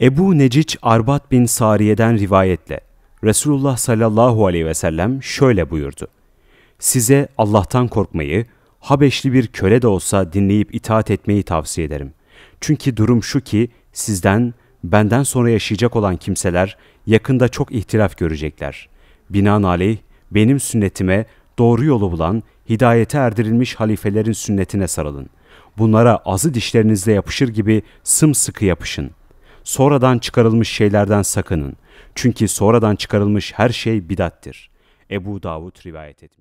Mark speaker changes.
Speaker 1: Ebu Necic Arbat bin Sariye'den rivayetle Resulullah sallallahu aleyhi ve sellem şöyle buyurdu. Size Allah'tan korkmayı, Habeşli bir köle de olsa dinleyip itaat etmeyi tavsiye ederim. Çünkü durum şu ki sizden, benden sonra yaşayacak olan kimseler yakında çok ihtilaf görecekler. Binaenaleyh benim sünnetime doğru yolu bulan, hidayete erdirilmiş halifelerin sünnetine sarılın. Bunlara azı dişlerinizle yapışır gibi sımsıkı yapışın.'' sonradan çıkarılmış şeylerden sakının. Çünkü sonradan çıkarılmış her şey bidattir.
Speaker 2: Ebu Davud rivayet etmiş.